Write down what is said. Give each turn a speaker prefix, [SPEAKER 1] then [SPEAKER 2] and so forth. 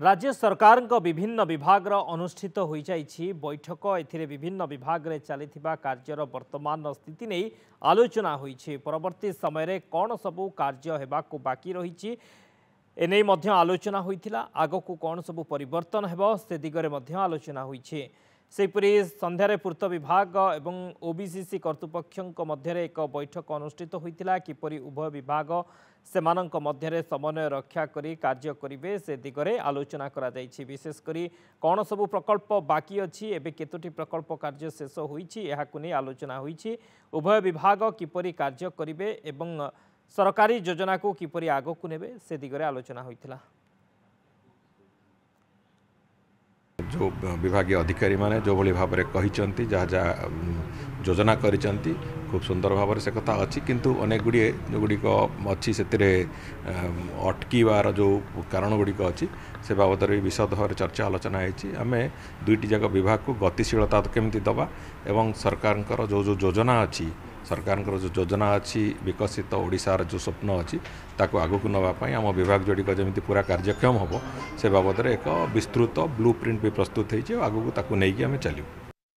[SPEAKER 1] ରାଜ୍ୟ ସରକାରଙ୍କ ବିଭିନ୍ନ ବିଭାଗର ଅନୁଷ୍ଠିତ ହୋଇଯାଇଛି ବୈଠକ ଏଥିରେ ବିଭିନ୍ନ ବିଭାଗରେ ଚାଲିଥିବା କାର୍ଯ୍ୟର ବର୍ତ୍ତମାନର ସ୍ଥିତି ନେଇ ଆଲୋଚନା ହୋଇଛି ପରବର୍ତ୍ତୀ ସମୟରେ କ'ଣ ସବୁ କାର୍ଯ୍ୟ ହେବାକୁ ବାକି ରହିଛି ଏନେଇ ମଧ୍ୟ ଆଲୋଚନା ହୋଇଥିଲା ଆଗକୁ କ'ଣ ସବୁ ପରିବର୍ତ୍ତନ ହେବ ସେ ଦିଗରେ ମଧ୍ୟ ଆଲୋଚନା ହୋଇଛି ସେହିପରି ସନ୍ଧ୍ୟାରେ ପୂର୍ତ୍ତ ବିଭାଗ ଏବଂ ଓବିସିସି କର୍ତ୍ତୃପକ୍ଷଙ୍କ ମଧ୍ୟରେ ଏକ ବୈଠକ ଅନୁଷ୍ଠିତ ହୋଇଥିଲା କିପରି ଉଭୟ ବିଭାଗ ସେମାନଙ୍କ ମଧ୍ୟରେ ସମନ୍ୱୟ ରକ୍ଷା କରି କାର୍ଯ୍ୟ କରିବେ ସେ ଦିଗରେ ଆଲୋଚନା କରାଯାଇଛି ବିଶେଷ କରି କ'ଣ ସବୁ ପ୍ରକଳ୍ପ ବାକି ଅଛି ଏବେ କେତୋଟି ପ୍ରକଳ୍ପ କାର୍ଯ୍ୟ ଶେଷ ହୋଇଛି ଏହାକୁ ନେଇ ଆଲୋଚନା ହୋଇଛି ଉଭୟ ବିଭାଗ କିପରି କାର୍ଯ୍ୟ କରିବେ ଏବଂ ସରକାରୀ ଯୋଜନାକୁ କିପରି ଆଗକୁ ନେବେ ସେ ଦିଗରେ ଆଲୋଚନା ହୋଇଥିଲା
[SPEAKER 2] जो विभाग अधिकारी मैंने जो भाई भाव में कही योजना कर खूब सुंदर भाव से कथा अच्छी किंतु अनेक गुड़े जो गुड़िक अच्छी से अटकवार जो कारण गुड़िक अच्छी से बाबद भी विशद भाव चर्चा आलोचना आम दुईट जाक विभाग को गतिशीलता केमती दवा एवं सरकार जो जो योजना अच्छी सरकार जो योजना अच्छी विकसित तो ओडार जो स्वप्न अच्छी आगक नापी आम विभाग जोड़ी को जमी पूरा कार्यक्षम हम से बाबद एक विस्तृत ब्लू प्रिंट भी प्रस्तुत हो होगा नहीं चलू